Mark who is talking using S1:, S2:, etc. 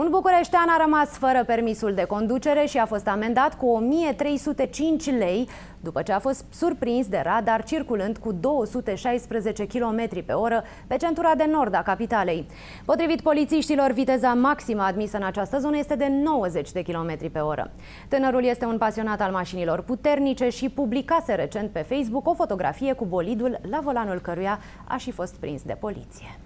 S1: Un bucureștean a rămas fără permisul de conducere și a fost amendat cu 1305 lei după ce a fost surprins de radar circulând cu 216 km pe oră pe centura de nord a capitalei. Potrivit polițiștilor, viteza maximă admisă în această zonă este de 90 de km pe oră. Tânărul este un pasionat al mașinilor puternice și publicase recent pe Facebook o fotografie cu bolidul la volanul căruia a și fost prins de poliție.